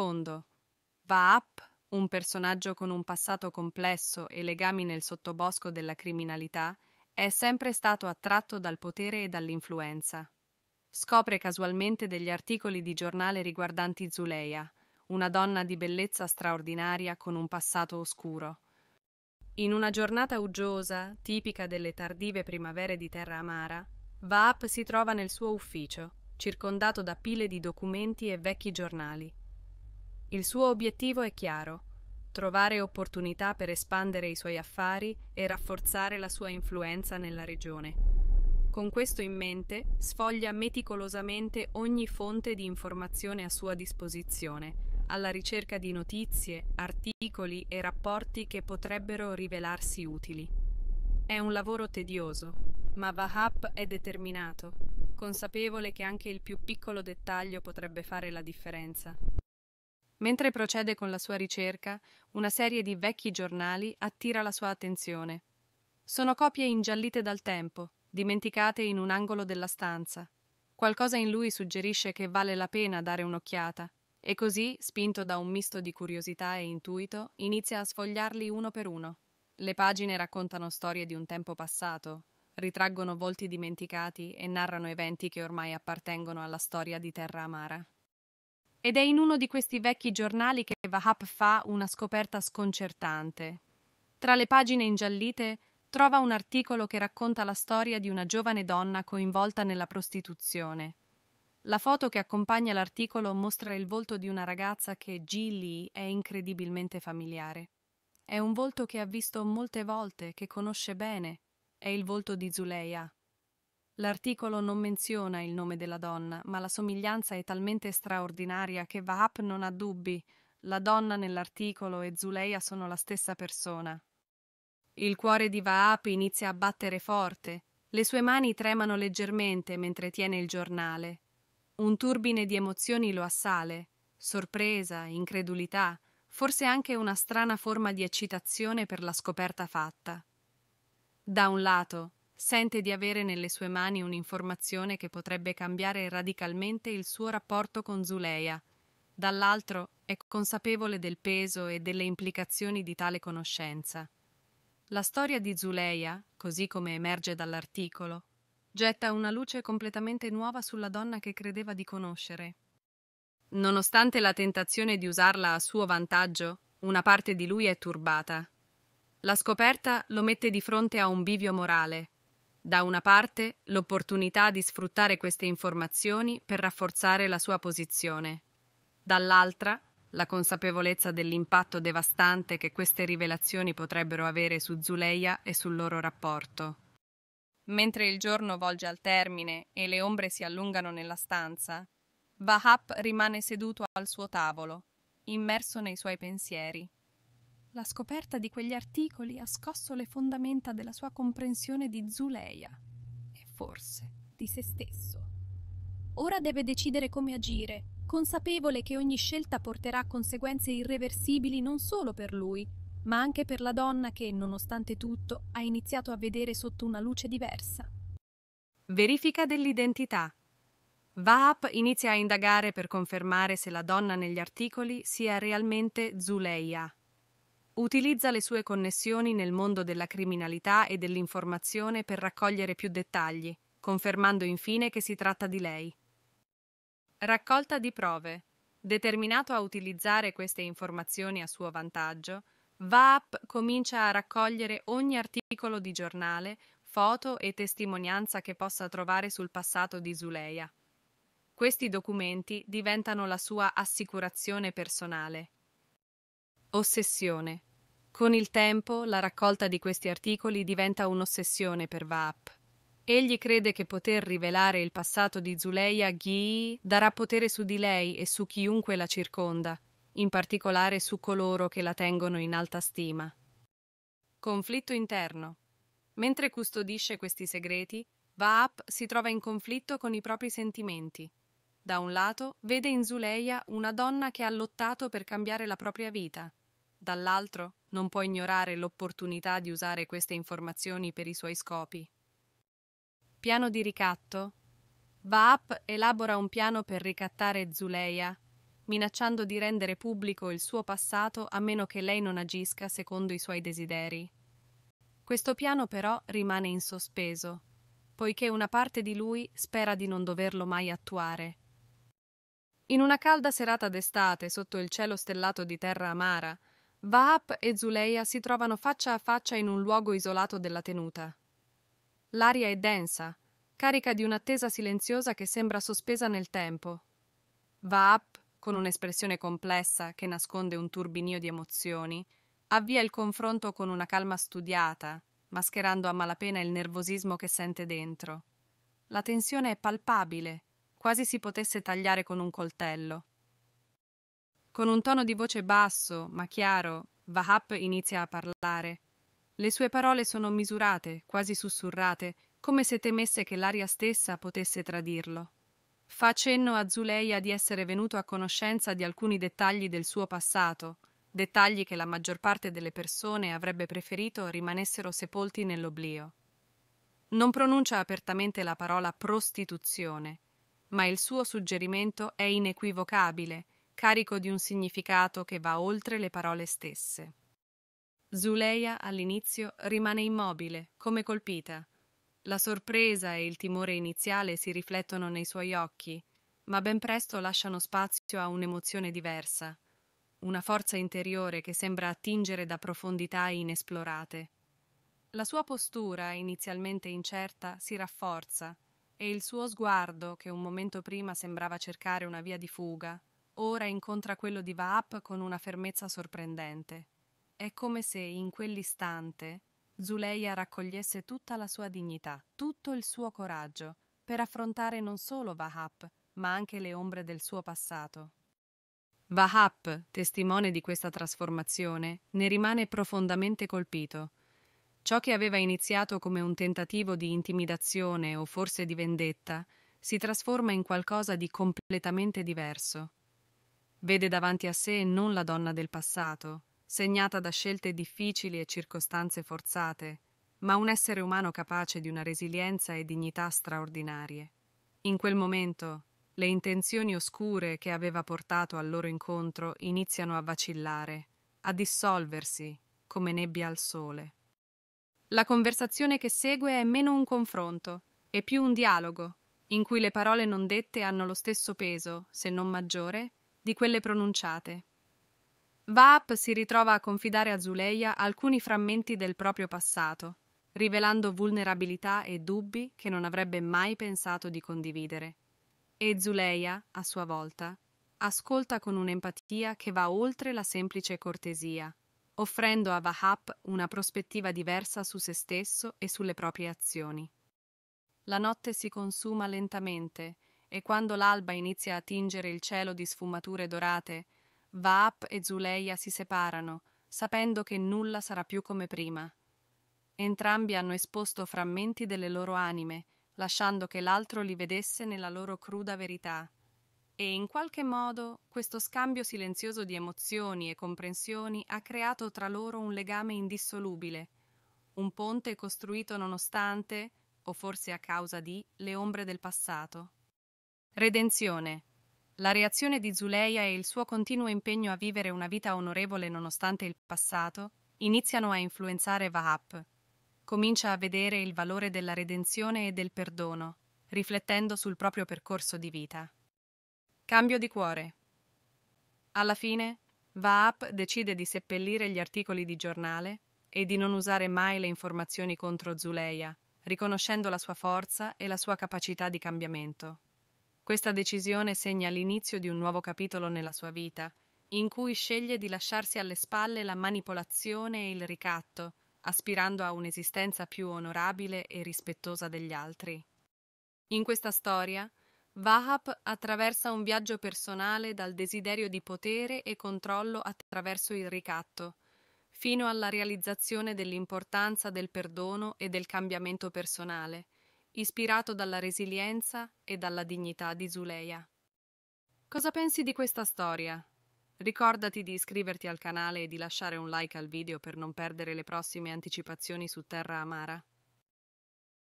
sfondo. Vaap, un personaggio con un passato complesso e legami nel sottobosco della criminalità, è sempre stato attratto dal potere e dall'influenza. Scopre casualmente degli articoli di giornale riguardanti Zuleia, una donna di bellezza straordinaria con un passato oscuro. In una giornata uggiosa, tipica delle tardive primavere di terra amara, Vaap si trova nel suo ufficio, circondato da pile di documenti e vecchi giornali. Il suo obiettivo è chiaro, trovare opportunità per espandere i suoi affari e rafforzare la sua influenza nella regione. Con questo in mente, sfoglia meticolosamente ogni fonte di informazione a sua disposizione, alla ricerca di notizie, articoli e rapporti che potrebbero rivelarsi utili. È un lavoro tedioso, ma Vahap è determinato, consapevole che anche il più piccolo dettaglio potrebbe fare la differenza. Mentre procede con la sua ricerca, una serie di vecchi giornali attira la sua attenzione. Sono copie ingiallite dal tempo, dimenticate in un angolo della stanza. Qualcosa in lui suggerisce che vale la pena dare un'occhiata, e così, spinto da un misto di curiosità e intuito, inizia a sfogliarli uno per uno. Le pagine raccontano storie di un tempo passato, ritraggono volti dimenticati e narrano eventi che ormai appartengono alla storia di Terra Amara. Ed è in uno di questi vecchi giornali che Wahab fa una scoperta sconcertante. Tra le pagine ingiallite trova un articolo che racconta la storia di una giovane donna coinvolta nella prostituzione. La foto che accompagna l'articolo mostra il volto di una ragazza che Lee è incredibilmente familiare. È un volto che ha visto molte volte, che conosce bene. È il volto di Zuleia, L'articolo non menziona il nome della donna, ma la somiglianza è talmente straordinaria che Wahab non ha dubbi. La donna nell'articolo e Zuleia sono la stessa persona. Il cuore di Wahab inizia a battere forte. Le sue mani tremano leggermente mentre tiene il giornale. Un turbine di emozioni lo assale. Sorpresa, incredulità, forse anche una strana forma di eccitazione per la scoperta fatta. Da un lato, sente di avere nelle sue mani un'informazione che potrebbe cambiare radicalmente il suo rapporto con Zuleia. Dall'altro è consapevole del peso e delle implicazioni di tale conoscenza. La storia di Zuleia, così come emerge dall'articolo, getta una luce completamente nuova sulla donna che credeva di conoscere. Nonostante la tentazione di usarla a suo vantaggio, una parte di lui è turbata. La scoperta lo mette di fronte a un bivio morale, da una parte, l'opportunità di sfruttare queste informazioni per rafforzare la sua posizione, dall'altra, la consapevolezza dell'impatto devastante che queste rivelazioni potrebbero avere su Zuleia e sul loro rapporto. Mentre il giorno volge al termine e le ombre si allungano nella stanza, Vahap rimane seduto al suo tavolo, immerso nei suoi pensieri. La scoperta di quegli articoli ha scosso le fondamenta della sua comprensione di Zuleia e forse di se stesso. Ora deve decidere come agire, consapevole che ogni scelta porterà conseguenze irreversibili non solo per lui, ma anche per la donna che, nonostante tutto, ha iniziato a vedere sotto una luce diversa. Verifica dell'identità. Vaap inizia a indagare per confermare se la donna negli articoli sia realmente Zuleia, utilizza le sue connessioni nel mondo della criminalità e dell'informazione per raccogliere più dettagli, confermando infine che si tratta di lei. Raccolta di prove. Determinato a utilizzare queste informazioni a suo vantaggio, VAP comincia a raccogliere ogni articolo di giornale, foto e testimonianza che possa trovare sul passato di Zuleia. Questi documenti diventano la sua assicurazione personale. Ossessione. Con il tempo, la raccolta di questi articoli diventa un'ossessione per Vaap. Egli crede che poter rivelare il passato di Zuleia Ghi darà potere su di lei e su chiunque la circonda, in particolare su coloro che la tengono in alta stima. Conflitto interno. Mentre custodisce questi segreti, Vaap si trova in conflitto con i propri sentimenti. Da un lato, vede in Zuleia una donna che ha lottato per cambiare la propria vita, dall'altro non può ignorare l'opportunità di usare queste informazioni per i suoi scopi. Piano di ricatto Vaap elabora un piano per ricattare Zuleia, minacciando di rendere pubblico il suo passato a meno che lei non agisca secondo i suoi desideri. Questo piano però rimane in sospeso, poiché una parte di lui spera di non doverlo mai attuare. In una calda serata d'estate sotto il cielo stellato di terra amara, Vaap e Zuleia si trovano faccia a faccia in un luogo isolato della tenuta. L'aria è densa, carica di un'attesa silenziosa che sembra sospesa nel tempo. Vaap, con un'espressione complessa che nasconde un turbinio di emozioni, avvia il confronto con una calma studiata, mascherando a malapena il nervosismo che sente dentro. La tensione è palpabile, quasi si potesse tagliare con un coltello. Con un tono di voce basso, ma chiaro, Vahap inizia a parlare. Le sue parole sono misurate, quasi sussurrate, come se temesse che l'aria stessa potesse tradirlo. Fa cenno a Zuleia di essere venuto a conoscenza di alcuni dettagli del suo passato, dettagli che la maggior parte delle persone avrebbe preferito rimanessero sepolti nell'oblio. Non pronuncia apertamente la parola prostituzione, ma il suo suggerimento è inequivocabile carico di un significato che va oltre le parole stesse. Zuleia all'inizio rimane immobile, come colpita. La sorpresa e il timore iniziale si riflettono nei suoi occhi, ma ben presto lasciano spazio a un'emozione diversa, una forza interiore che sembra attingere da profondità inesplorate. La sua postura, inizialmente incerta, si rafforza e il suo sguardo, che un momento prima sembrava cercare una via di fuga, ora incontra quello di Vaap con una fermezza sorprendente. È come se, in quell'istante, Zuleia raccogliesse tutta la sua dignità, tutto il suo coraggio, per affrontare non solo Vahap, ma anche le ombre del suo passato. Vahap, testimone di questa trasformazione, ne rimane profondamente colpito. Ciò che aveva iniziato come un tentativo di intimidazione o forse di vendetta, si trasforma in qualcosa di completamente diverso. Vede davanti a sé non la donna del passato, segnata da scelte difficili e circostanze forzate, ma un essere umano capace di una resilienza e dignità straordinarie. In quel momento, le intenzioni oscure che aveva portato al loro incontro iniziano a vacillare, a dissolversi, come nebbia al sole. La conversazione che segue è meno un confronto, e più un dialogo, in cui le parole non dette hanno lo stesso peso, se non maggiore, di quelle pronunciate. Vaap si ritrova a confidare a Zuleia alcuni frammenti del proprio passato, rivelando vulnerabilità e dubbi che non avrebbe mai pensato di condividere. E Zuleia, a sua volta, ascolta con un'empatia che va oltre la semplice cortesia, offrendo a Vahap una prospettiva diversa su se stesso e sulle proprie azioni. La notte si consuma lentamente e quando l'alba inizia a tingere il cielo di sfumature dorate, Vaap e Zuleia si separano, sapendo che nulla sarà più come prima. Entrambi hanno esposto frammenti delle loro anime, lasciando che l'altro li vedesse nella loro cruda verità. E in qualche modo questo scambio silenzioso di emozioni e comprensioni ha creato tra loro un legame indissolubile, un ponte costruito nonostante, o forse a causa di, le ombre del passato. Redenzione. La reazione di Zuleia e il suo continuo impegno a vivere una vita onorevole nonostante il passato iniziano a influenzare Vahap. Comincia a vedere il valore della redenzione e del perdono, riflettendo sul proprio percorso di vita. Cambio di cuore. Alla fine, Vaap decide di seppellire gli articoli di giornale e di non usare mai le informazioni contro Zuleia, riconoscendo la sua forza e la sua capacità di cambiamento. Questa decisione segna l'inizio di un nuovo capitolo nella sua vita, in cui sceglie di lasciarsi alle spalle la manipolazione e il ricatto, aspirando a un'esistenza più onorabile e rispettosa degli altri. In questa storia, Vahap attraversa un viaggio personale dal desiderio di potere e controllo attraverso il ricatto, fino alla realizzazione dell'importanza del perdono e del cambiamento personale, ispirato dalla resilienza e dalla dignità di Zuleia. Cosa pensi di questa storia? Ricordati di iscriverti al canale e di lasciare un like al video per non perdere le prossime anticipazioni su Terra Amara.